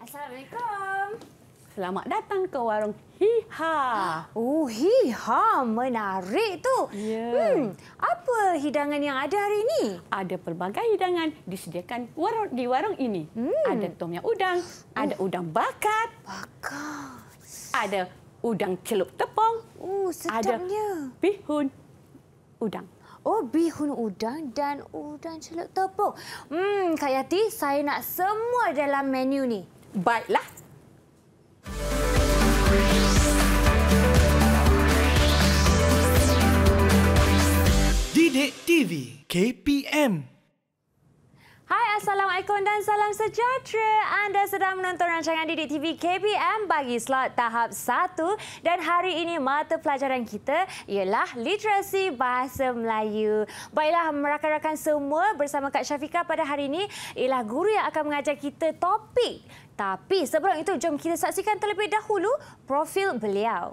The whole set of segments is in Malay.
Assalamualaikum. Selamat datang ke warung Hiha. Oh, Hiha menarik tu. Ya. Hmm, apa hidangan yang ada hari ini? Ada pelbagai hidangan disediakan warung, di warung ini. Hmm. Ada tom yang udang, ada oh. udang bakar. Bakar. Ada udang celup tepung. Oh, sedapnya. Ada bihun udang. Oh, bihun udang dan udang celup tepung. Hmm, Kak Yati, saya nak semua dalam menu ni baiklah. Didik TV KPM Hai, Assalamualaikum dan salam sejahtera. Anda sedang menonton rancangan Didik TV KPM bagi slot tahap 1 dan hari ini mata pelajaran kita ialah literasi bahasa Melayu. Baiklah, rakan-rakan semua bersama Kak Syafika pada hari ini ialah guru yang akan mengajar kita topik. Tapi sebelum itu, jom kita saksikan terlebih dahulu profil beliau.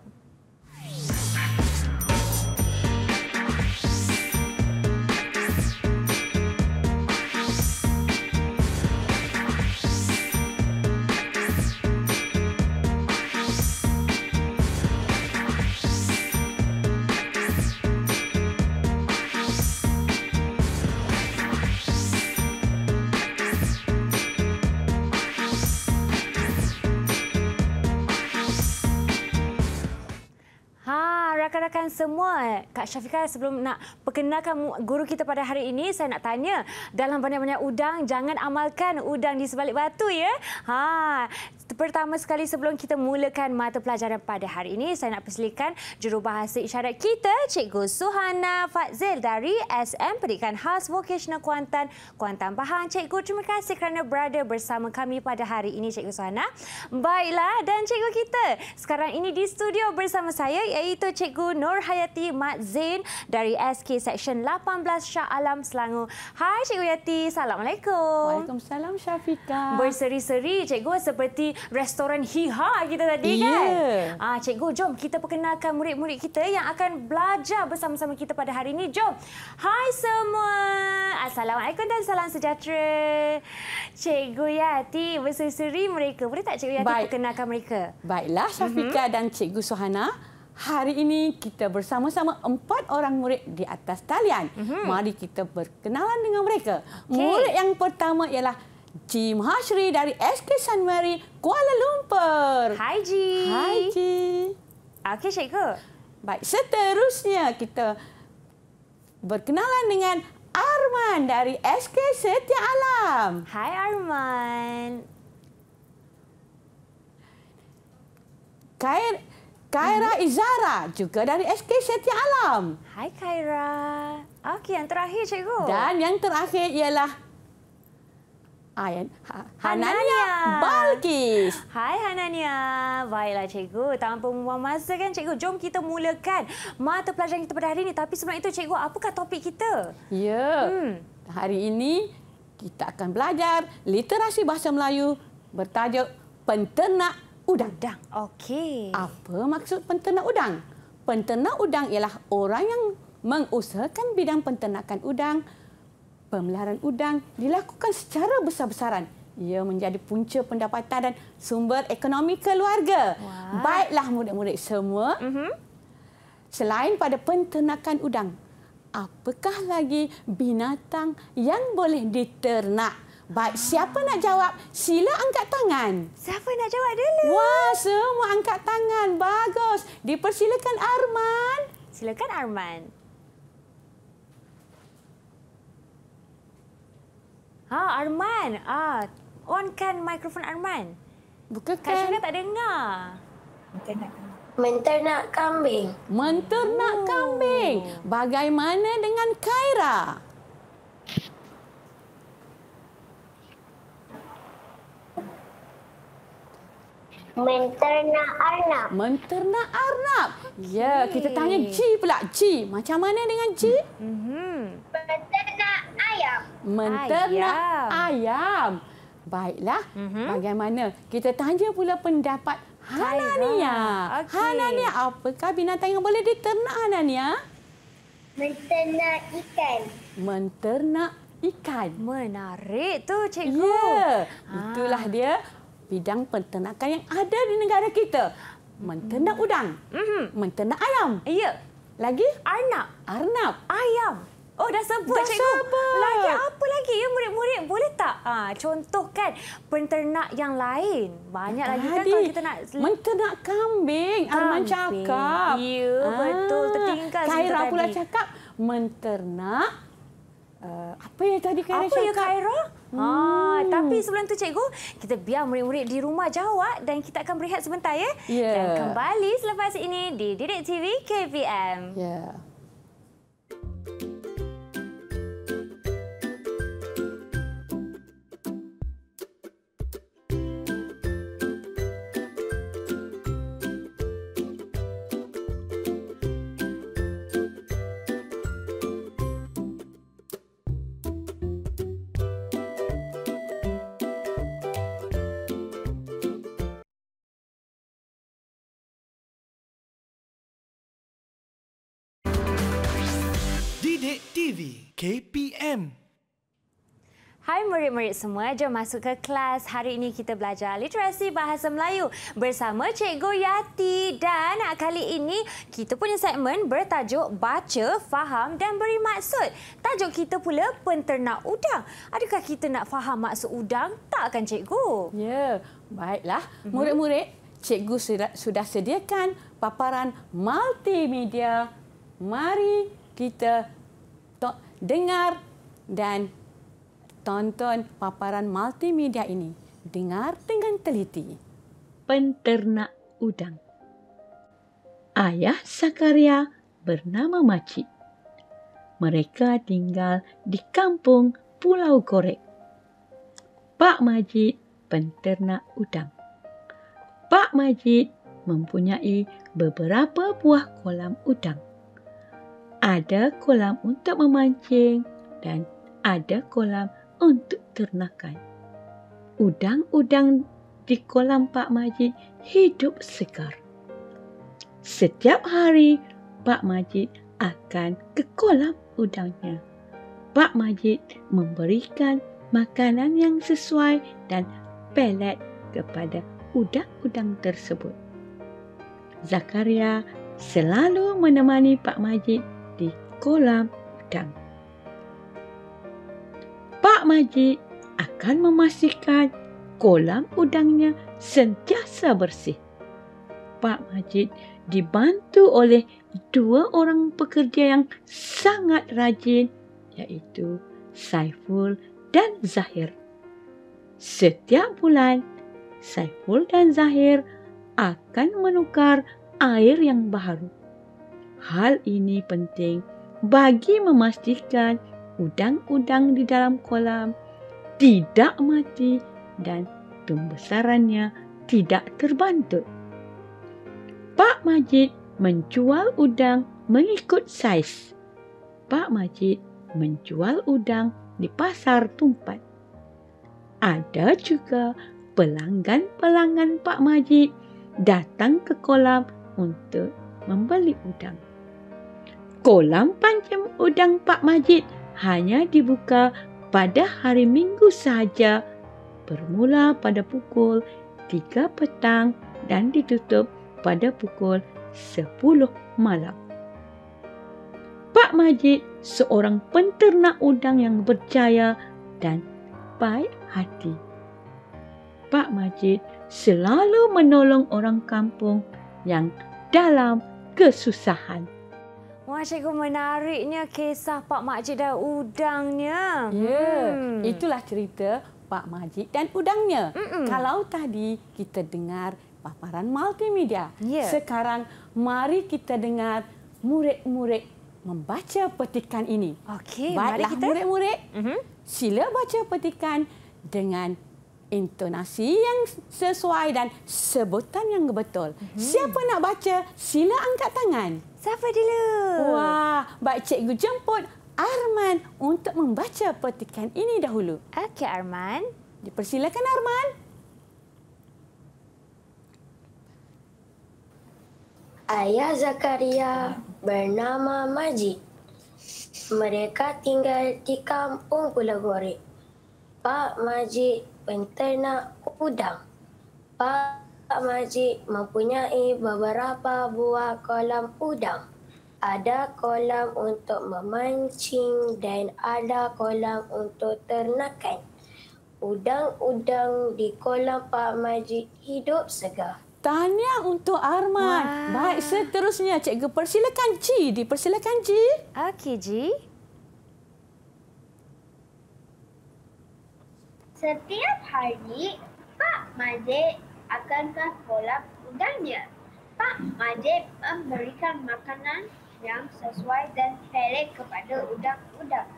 perkenalkan semua. Eh, Kak Syafiqah sebelum nak perkenalkan guru kita pada hari ini, saya nak tanya dalam banyak-banyak udang, jangan amalkan udang di sebalik batu ya. Ha, pertama sekali sebelum kita mulakan mata pelajaran pada hari ini, saya nak persilihkan jurubahasa isyarat kita, Cikgu Suhana Fadzil dari SM Pendidikan Khas Vocational Kuantan, Kuantan Pahang. Cikgu, terima kasih kerana berada bersama kami pada hari ini, Cikgu Suhana. Baiklah, dan Cikgu kita sekarang ini di studio bersama saya iaitu Cikgu Nur Hayati Mat Zain dari SK Section 18 Shah Alam Selangor. Hai Cikgu Yati, Assalamualaikum. Waalaikumsalam Syafiqah. Berseri-seri Cikgu seperti restoran Hiha kita tadi yeah. kan. Ah, cikgu, jom kita perkenalkan murid-murid kita yang akan belajar bersama-sama kita pada hari ini. Jom. Hai semua. Assalamualaikum dan salam sejahtera. Cikgu Yati berseri-seri mereka. Boleh tak Cikgu Yati Baik. perkenalkan mereka? Baiklah mhm. Syafika mm -hmm. dan Cikgu Suhana. Hari ini kita bersama-sama empat orang murid di atas talian. Mm -hmm. Mari kita berkenalan dengan mereka. Okay. Murid yang pertama ialah Jim Hashri dari SK San Kuala Lumpur. Hai, Ji. Hai, Ji. Okey, Syekh. Baik, seterusnya kita berkenalan dengan Arman dari SK Setia Alam. Hai, Arman. Kair, Kaira hmm. Izara juga dari SK Setia Alam. Hai, Kaira. Okey, yang terakhir, Cikgu. Dan yang terakhir ialah I and ha, Hanania Balkis. Hai Hanania. Baiklah cikgu, tanpa membuang masa kan cikgu, jom kita mulakan mata pelajaran kita pada hari ini. Tapi sebelum itu cikgu, apakah topik kita? Ya. Hmm. Hari ini kita akan belajar literasi bahasa Melayu bertajuk penternak udang. udang. Okey. Apa maksud penternak udang? Penternak udang ialah orang yang mengusahakan bidang penternakan udang pemeliharaan udang dilakukan secara besar-besaran. Ia menjadi punca pendapatan dan sumber ekonomi keluarga. Wow. Baiklah murid-murid semua. Uh mhm. -huh. Selain pada penternakan udang, apakah lagi binatang yang boleh diternak? Baik, siapa nak jawab? Sila angkat tangan. Siapa nak jawab dulu? Lah? Wah, semua angkat tangan. Bagus. Dipersilakan Arman. Silakan Arman. Ha, Arman. Ah, kan mikrofon Arman. Bukakan. Kak Syana tak dengar. Menternak kambing. Menternak oh. kambing. Bagaimana dengan Kaira. Menterna Arnab. Menterna Arnab. Ya, kita tanya G pula. G, macam mana dengan G? Mm-hmm. Menterna Ayam. Menterna Ayam. ayam. Baiklah, mm -hmm. bagaimana? Kita tanya pula pendapat Hanania. Okay. Hanania, apakah binatang yang boleh diternak Hanania? Menterna ikan. Menterna ikan. Menarik tu, cikgu. Ya, ah. itulah dia bidang penternakan yang ada di negara kita. Menternak udang. Mm -hmm. Menternak ayam. Ya. Lagi? Arnab. Arnab. Ayam. Oh, dah sebut, dah Cikgu. Sebut. Lagi apa lagi? Ya, murid-murid, boleh tak ha, contohkan penternak yang lain? Banyak Tadi. lagi kan kalau kita nak... Menternak kambing. Ah, kambing. Arman cakap. Ya, ha. betul. Tertinggal. Kaira pula cakap. Menternak... Uh, apa yang tadi Kaira cakap? Apa ya Kaira? Ah, hmm. Ha, tapi sebelum tu cikgu, kita biar murid-murid di rumah jawab dan kita akan berehat sebentar ya. Yeah. Dan kembali selepas ini di Direct TV KPM. Yeah. KPM. Hai murid-murid semua, jom masuk ke kelas. Hari ini kita belajar literasi bahasa Melayu bersama Cikgu Yati. Dan kali ini kita punya segmen bertajuk Baca, Faham dan Beri Maksud. Tajuk kita pula Penternak Udang. Adakah kita nak faham maksud udang? Tak kan Cikgu? Ya, baiklah. Mhm. Murid-murid, Cikgu sudah sediakan paparan multimedia. Mari kita dengar dan tonton paparan multimedia ini. Dengar dengan teliti. Penternak udang. Ayah Sakaria bernama Macik. Mereka tinggal di kampung Pulau Gorek. Pak Majid penternak udang. Pak Majid mempunyai beberapa buah kolam udang. Ada kolam untuk memancing dan ada kolam untuk ternakan. Udang-udang di kolam Pak Majid hidup segar. Setiap hari Pak Majid akan ke kolam udangnya. Pak Majid memberikan makanan yang sesuai dan pelet kepada udang-udang tersebut. Zakaria selalu menemani Pak Majid kolam udang. Pak Majid akan memastikan kolam udangnya sentiasa bersih. Pak Majid dibantu oleh dua orang pekerja yang sangat rajin iaitu Saiful dan Zahir. Setiap bulan, Saiful dan Zahir akan menukar air yang baru. Hal ini penting bagi memastikan udang-udang di dalam kolam tidak mati dan pembesarannya tidak terbantut. Pak Majid menjual udang mengikut saiz. Pak Majid menjual udang di pasar tumpat. Ada juga pelanggan-pelanggan Pak Majid datang ke kolam untuk membeli udang. Kolam pancam udang Pak Majid hanya dibuka pada hari Minggu saja, Bermula pada pukul 3 petang dan ditutup pada pukul 10 malam. Pak Majid seorang penternak udang yang berjaya dan baik hati. Pak Majid selalu menolong orang kampung yang dalam kesusahan. Masih kau menariknya kisah Pak Majid dan udangnya. Ya, yeah. hmm. itulah cerita Pak Majid dan udangnya. Mm-mm. Kalau tadi kita dengar paparan multimedia, yeah. sekarang mari kita dengar murid-murid membaca petikan ini. Okey, mari kita. Baiklah murid-murid, mm-hmm. sila baca petikan dengan intonasi yang sesuai dan sebutan yang betul. Mm -hmm. Siapa nak baca, sila angkat tangan. Siapa dulu? Wah, baik cikgu jemput Arman untuk membaca petikan ini dahulu. Okey, Arman. Dipersilakan, Arman. Ayah Zakaria bernama Majid. Mereka tinggal di kampung Pulau Gorek. Pak Majid penternak udang. Pak Maji mempunyai beberapa buah kolam udang. Ada kolam untuk memancing dan ada kolam untuk ternakan. Udang-udang di kolam Pak Maji hidup segar. Tanya untuk Arman. Wow. Baik, seterusnya Cikgu persilakan Ji. Dipersilakan Ji. Okey, Ji. Setiap hari, Pak Majid akan ke sekolah kudanya. Pak Majid memberikan makanan yang sesuai dan pelik kepada udang-udang.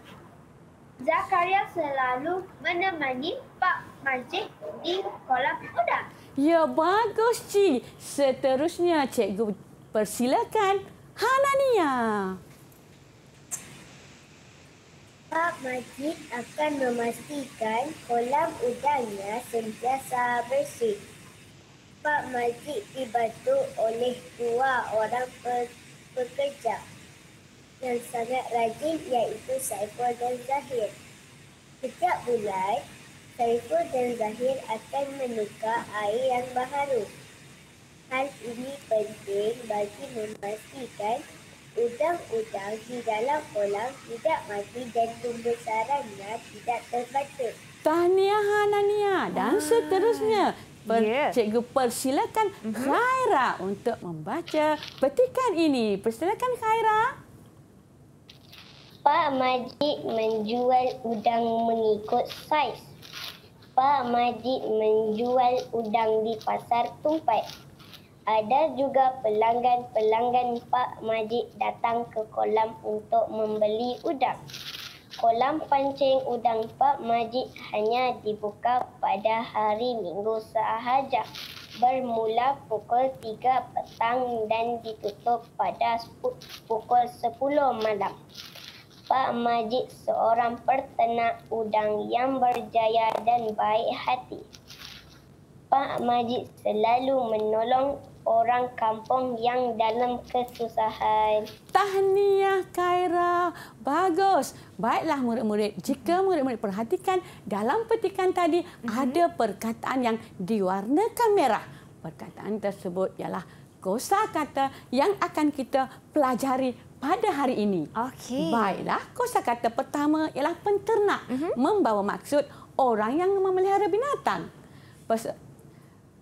Zakaria selalu menemani Pak Majid di kolam udang. Ya, bagus, Cik. Seterusnya, Cikgu persilakan Hanania. Pak Majid akan memastikan kolam udangnya sentiasa bersih. Pak Majid dibantu oleh dua orang pe- pekerja yang sangat rajin iaitu Saiful dan Zahir. Setiap bulan, Saiful dan Zahir akan menukar air yang baharu. Hal ini penting bagi memastikan Udang-udang di dalam kolam tidak mati dan tumbuh pembesarannya tidak terbaca. Tahniah Hanania dan ah. seterusnya. Per, yeah. Cikgu persilakan mm -hmm. Khaira untuk membaca petikan ini. Persilakan Khaira. Pak Majid menjual udang mengikut saiz. Pak Majid menjual udang di pasar tumpai. Ada juga pelanggan-pelanggan Pak Majid datang ke kolam untuk membeli udang. Kolam pancing udang Pak Majid hanya dibuka pada hari Minggu sahaja. Bermula pukul 3 petang dan ditutup pada pukul 10 malam. Pak Majid seorang pertenak udang yang berjaya dan baik hati. Pak Majid selalu menolong orang kampung yang dalam kesusahan. Tahniah Kaira. Bagus. Baiklah murid-murid. Jika murid-murid perhatikan dalam petikan tadi mm -hmm. ada perkataan yang diwarnakan merah. Perkataan tersebut ialah kosa kata yang akan kita pelajari pada hari ini. Okay. Baiklah, kosa kata pertama ialah penternak. Mm -hmm. Membawa maksud orang yang memelihara binatang.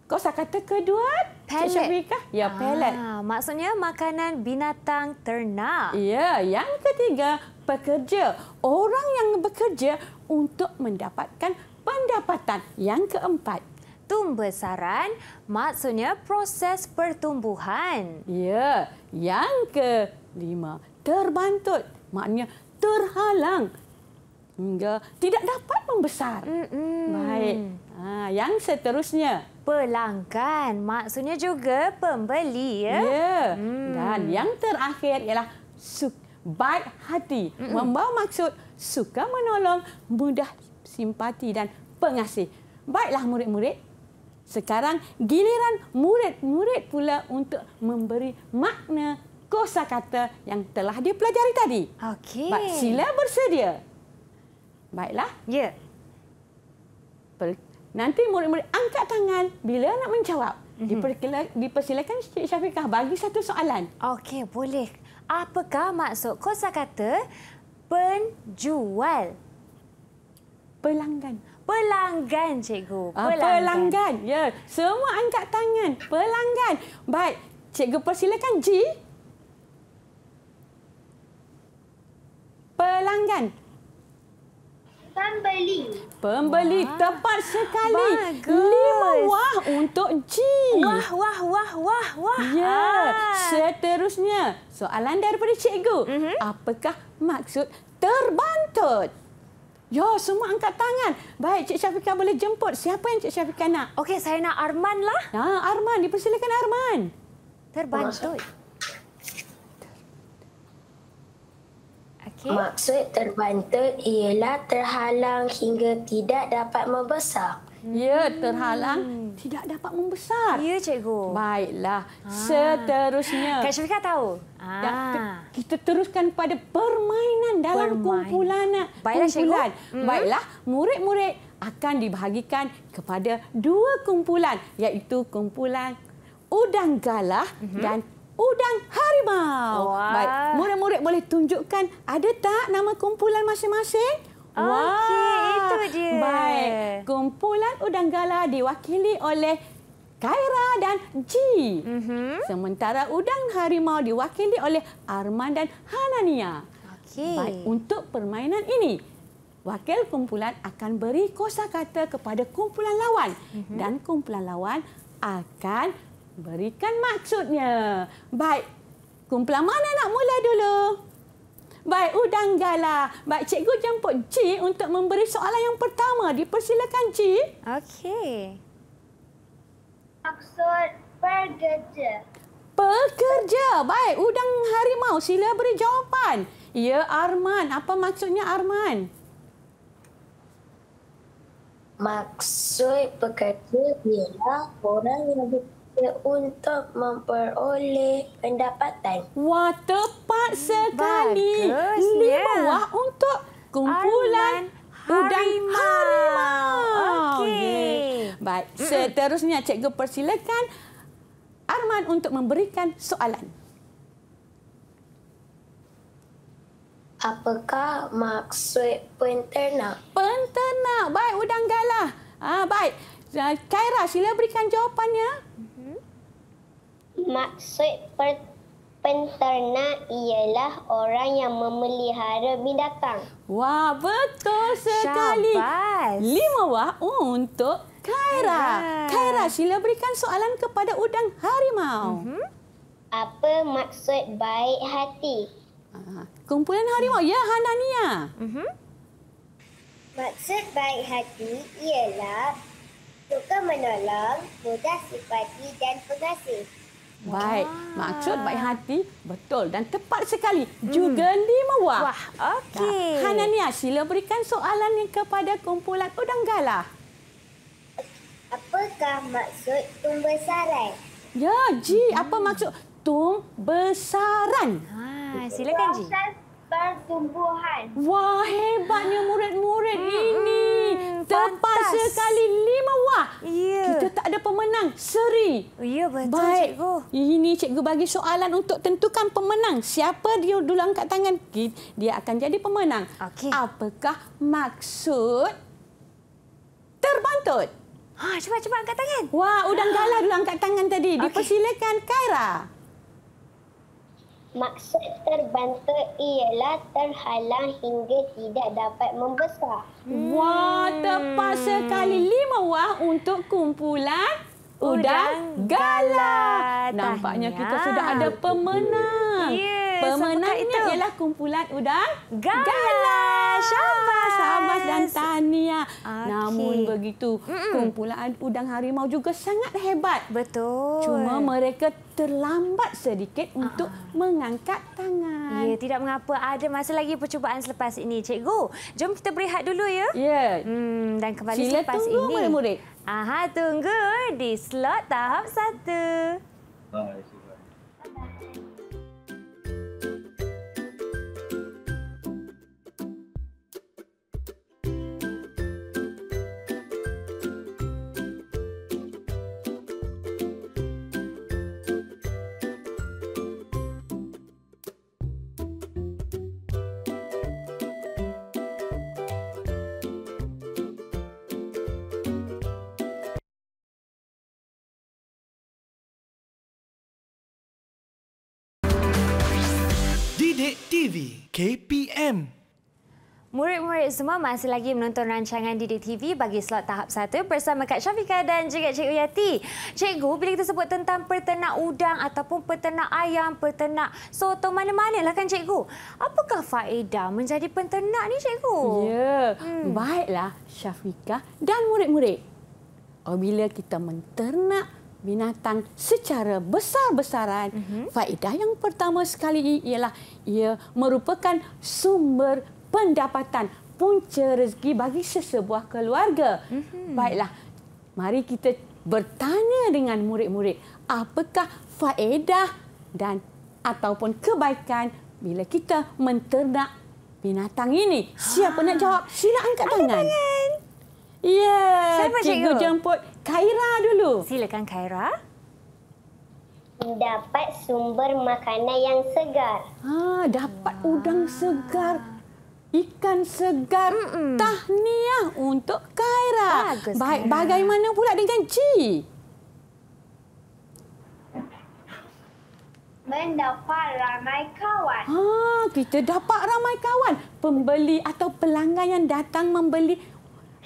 Kau kata kedua. Pellet. Ya, ah, pellet. Ah, maksudnya makanan binatang ternak. Ya, yang ketiga, pekerja. Orang yang bekerja untuk mendapatkan pendapatan. Yang keempat. Tumbesaran, maksudnya proses pertumbuhan. Ya, yang kelima, terbantut. Maknanya terhalang hingga tidak dapat membesar. Mm -mm. Baik. Ha, yang seterusnya pelanggan. Maksudnya juga pembeli. Ya, ya. Hmm. dan yang terakhir ialah suka baik hati. Mm-mm. Membawa maksud suka menolong, mudah simpati dan pengasih. Baiklah murid-murid. Sekarang giliran murid-murid pula untuk memberi makna kosa kata yang telah dipelajari tadi. Okey. Baik, sila bersedia. Baiklah. Ya. Yeah. Nanti murid-murid angkat tangan bila nak menjawab. Mhm. Dipersilakan Cik Syafiqah bagi satu soalan. Okey, boleh. Apakah maksud kosa kata penjual? Pelanggan. Pelanggan, Cikgu. Ah, pelanggan. pelanggan. Ya, semua angkat tangan. Pelanggan. Baik, Cikgu persilakan G. Pelanggan pembeli. Pembeli wah. tepat sekali. Bagus. Lima wah untuk G. Wah, wah, wah, wah, wah. Ya, ah. seterusnya. Soalan daripada cikgu. Mm -hmm. Apakah maksud terbantut? Ya, semua angkat tangan. Baik, Cik Syafiqah boleh jemput. Siapa yang Cik Syafiqah nak? Okey, saya nak Arman lah. Ha, Arman, dipersilakan Arman. Terbantut. Terbantut. Okay. Maksud terbantut ialah terhalang hingga tidak dapat membesar. Hmm. Ya, terhalang hmm. tidak dapat membesar. Ya, cikgu. Baiklah, ha. seterusnya. Kak Syafika tahu. Ha. Kita teruskan pada permainan dalam Permain. kumpulan. Ah. Baiklah, kumpulan. cikgu. Hmm. Baiklah, murid-murid akan dibahagikan kepada dua kumpulan. Iaitu kumpulan udang galah uh dan udang harimau. Wow. Baik, murid-murid boleh tunjukkan ada tak nama kumpulan masing-masing? Okey, itu dia. Baik, kumpulan udang gala diwakili oleh Kaira dan G. Mm -hmm. Sementara udang harimau diwakili oleh Arman dan Hanania. Okey. Baik, untuk permainan ini, wakil kumpulan akan beri kosakata kepada kumpulan lawan mm -hmm. dan kumpulan lawan akan Berikan maksudnya. Baik, kumpulan mana nak mula dulu? Baik, udang gala. Baik, cikgu jemput G untuk memberi soalan yang pertama. Dipersilakan G. Okey. Maksud pekerja. Pekerja. Baik, udang harimau. Sila beri jawapan. Ya, Arman. Apa maksudnya Arman? Maksud pekerja ialah orang yang terpaksa untuk memperoleh pendapatan. Wah, tepat sekali. Ini bawah untuk kumpulan udang harimau. Okey. Baik, seterusnya cikgu persilakan Arman untuk memberikan soalan. Apakah maksud penternak? Penternak. Baik, udang galah. Ah, baik. Ah, Kaira, sila berikan jawapannya. Maksud per, ialah orang yang memelihara binatang. Wah, betul sekali. Syabas. Lima wah untuk Kaira. Ya. Kaira, sila berikan soalan kepada udang harimau. Mhm. Apa maksud baik hati? Ah, kumpulan harimau. Ya, Hanania. Mhm. Maksud baik hati ialah suka menolong, mudah sifati dan pengasih. Baik, Wah. maksud baik hati betul dan tepat sekali. Juga hmm. lima wah. Wah, okey. Nah, ya. Hanania, sila berikan soalan yang kepada kumpulan Udang galah. Apakah maksud tumbesaran? Ya, Ji, hmm. apa maksud tumbesaran? besaran? Ha, silakan Ji. Pertumbuhan. Wah, hebatnya murid-murid hmm. ini. Hmm, tepat Fantas. sekali Ya. Kita tak ada pemenang. Seri. Ya, betul, Baik. cikgu. Ini cikgu bagi soalan untuk tentukan pemenang. Siapa dia dulu angkat tangan? Dia akan jadi pemenang. Okay. Apakah maksud terbantut? Ha, cepat-cepat angkat tangan. Wah, udang ah. galah dulu angkat tangan tadi. Okay. Dipersilakan, Kaira. Maksud terbantu ialah terhalang hingga tidak dapat membesar. Hmm. Wah, tepat sekali lima wah untuk kumpulan udang, udang Nampaknya Tahniah. kita sudah ada pemenang. Yeah, itu ialah kumpulan udang galah. Gala. Syabas, syabas. Tania. Ya. Okay. Namun begitu, Mm-mm. kumpulan udang harimau juga sangat hebat. Betul. Cuma mereka terlambat sedikit uh-huh. untuk mengangkat tangan. Ya, tidak mengapa. Ada masa lagi percubaan selepas ini, cikgu. Jom kita berehat dulu ya. Ya. Hmm, dan kembali Sila selepas tunggu, ini. Sila tunggu, murid-murid. Aha, tunggu di slot tahap satu. Baik. Kulit KPM Murid-murid semua masih lagi menonton rancangan Didik TV bagi slot tahap satu bersama Kak Syafika dan juga Cikgu Yati. Cikgu, bila kita sebut tentang peternak udang ataupun peternak ayam, peternak soto mana-mana lah kan Cikgu. Apakah faedah menjadi peternak ni Cikgu? Ya, hmm. baiklah Syafika dan murid-murid. Apabila kita menternak binatang secara besar-besaran. Mm -hmm. Faedah yang pertama sekali ialah ia merupakan sumber pendapatan punca rezeki bagi sesebuah keluarga. Mm -hmm. Baiklah, mari kita bertanya dengan murid-murid apakah faedah dan ataupun kebaikan bila kita menternak binatang ini. Siapa ha. nak jawab? Sila angkat tangan. Angkat tangan. Yeah. cikgu, cikgu jemput Khaira dulu. Silakan Khaira. Dapat sumber makanan yang segar. Ha, dapat Wah. udang ah. segar. Ikan segar. Mm -mm. Tahniah untuk Khaira. Bagus, ba Khaira. Bagaimana pula dengan Ci? Mendapat ramai kawan. Ha, kita dapat ramai kawan. Pembeli atau pelanggan yang datang membeli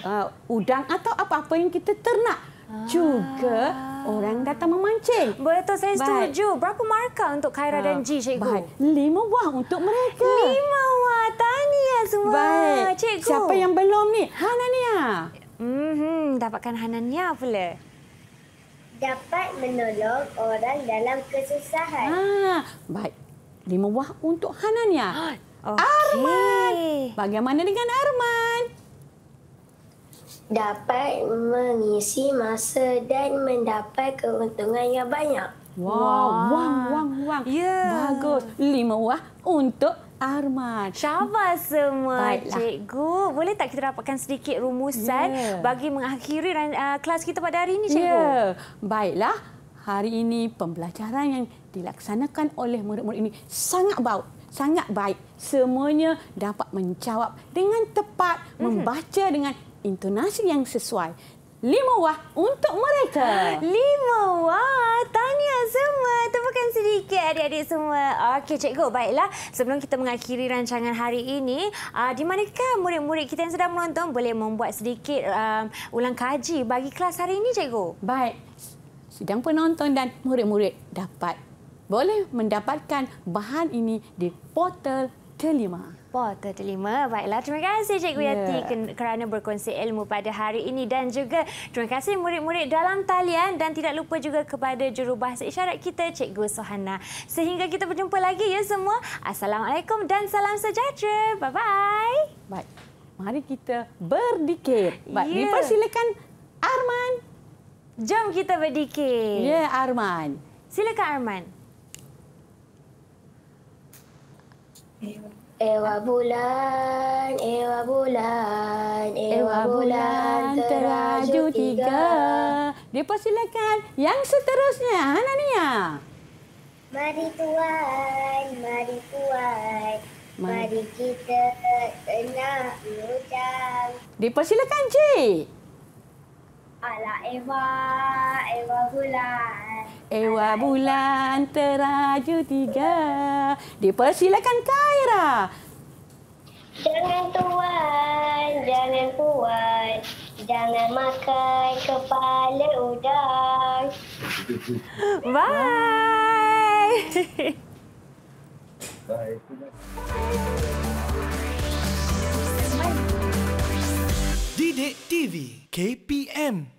uh, udang atau apa-apa yang kita ternak ah. juga orang datang memancing. Betul, saya setuju. Berapa markah untuk Khaira uh, dan G, ah, Cikgu? But, lima buah untuk mereka. Lima buah. Tahniah semua, but, Cikgu. Siapa yang belum ni? Hanania. Mm -hmm, dapatkan Hanania pula. Dapat menolong orang dalam kesusahan. Ah, baik. Lima buah untuk Hanania. Okay. Arman! Bagaimana dengan Arman? dapat mengisi masa dan mendapat keuntungan yang banyak. Wow, wang, wang, wang. Ya. Bagus. Lima wah untuk Arman. Syabas semua, Baiklah. cikgu. Boleh tak kita dapatkan sedikit rumusan yeah. bagi mengakhiri uh, kelas kita pada hari ini, cikgu? Ya. Yeah. Baiklah. Hari ini pembelajaran yang dilaksanakan oleh murid-murid ini sangat baik. Sangat baik. Semuanya dapat menjawab dengan tepat, mm -hmm. membaca dengan intonasi yang sesuai. Lima wah untuk mereka. Lima wah. Tahniah semua. Tepukan sedikit adik-adik semua. Okey, cikgu. Baiklah. Sebelum kita mengakhiri rancangan hari ini, uh, di manakah murid-murid kita yang sedang menonton boleh membuat sedikit um, ulang kaji bagi kelas hari ini, cikgu? Baik. sedang penonton dan murid-murid dapat boleh mendapatkan bahan ini di portal kelima. Pota terima. Baiklah, terima kasih Cikgu yeah. Yati kerana berkongsi ilmu pada hari ini. Dan juga terima kasih murid-murid dalam talian dan tidak lupa juga kepada jurubahasa isyarat kita, Cikgu Sohana. Sehingga kita berjumpa lagi ya semua. Assalamualaikum dan salam sejahtera. Bye-bye. Baik. Mari kita berdikir. Baik, yeah. dipersilakan Arman. Jom kita berdikir. Ya, yeah, Arman. Silakan Arman. Ewa bulan, ewa bulan, ewa, bulan, teraju tiga. Dipersilakan yang seterusnya, Hanania. Mari tuan, mari tuan, mari, mari kita tenang ujang. Dipersilakan, Cik. Ala eva, Ewa bulan. Ewa bulan teraju tiga. Dipersilakan Kaira. Jangan tuan, jangan puan, jangan makan kepala udang. Bye. Bye. Didik TV KPM.